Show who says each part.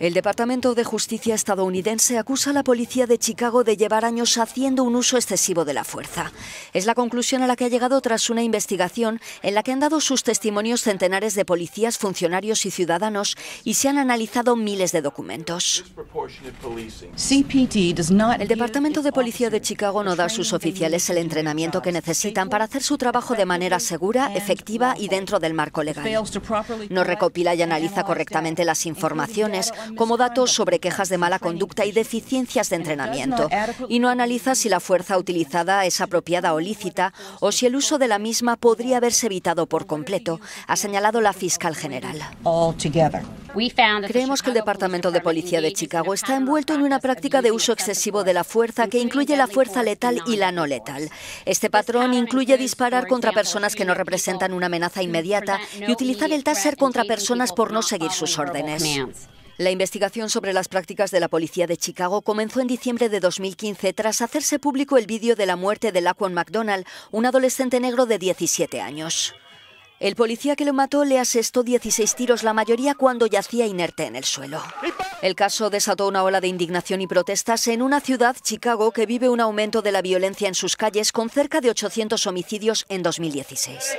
Speaker 1: El Departamento de Justicia estadounidense acusa a la policía de Chicago de llevar años haciendo un uso excesivo de la fuerza. Es la conclusión a la que ha llegado tras una investigación en la que han dado sus testimonios centenares de policías, funcionarios y ciudadanos y se han analizado miles de documentos. El Departamento de Policía de Chicago no da a sus oficiales el entrenamiento que necesitan para hacer su trabajo de manera segura, efectiva y dentro del marco legal. No recopila y analiza correctamente las informaciones como datos sobre quejas de mala conducta y deficiencias de entrenamiento, y no analiza si la fuerza utilizada es apropiada o lícita o si el uso de la misma podría haberse evitado por completo, ha señalado la fiscal general. Creemos que el Departamento de Policía de Chicago está envuelto en una práctica de uso excesivo de la fuerza que incluye la fuerza letal y la no letal. Este patrón incluye disparar contra personas que no representan una amenaza inmediata y utilizar el taser contra personas por no seguir sus órdenes. La investigación sobre las prácticas de la policía de Chicago comenzó en diciembre de 2015 tras hacerse público el vídeo de la muerte de Laquan McDonald, un adolescente negro de 17 años. El policía que lo mató le asestó 16 tiros, la mayoría cuando yacía inerte en el suelo. El caso desató una ola de indignación y protestas en una ciudad, Chicago, que vive un aumento de la violencia en sus calles con cerca de 800 homicidios en 2016.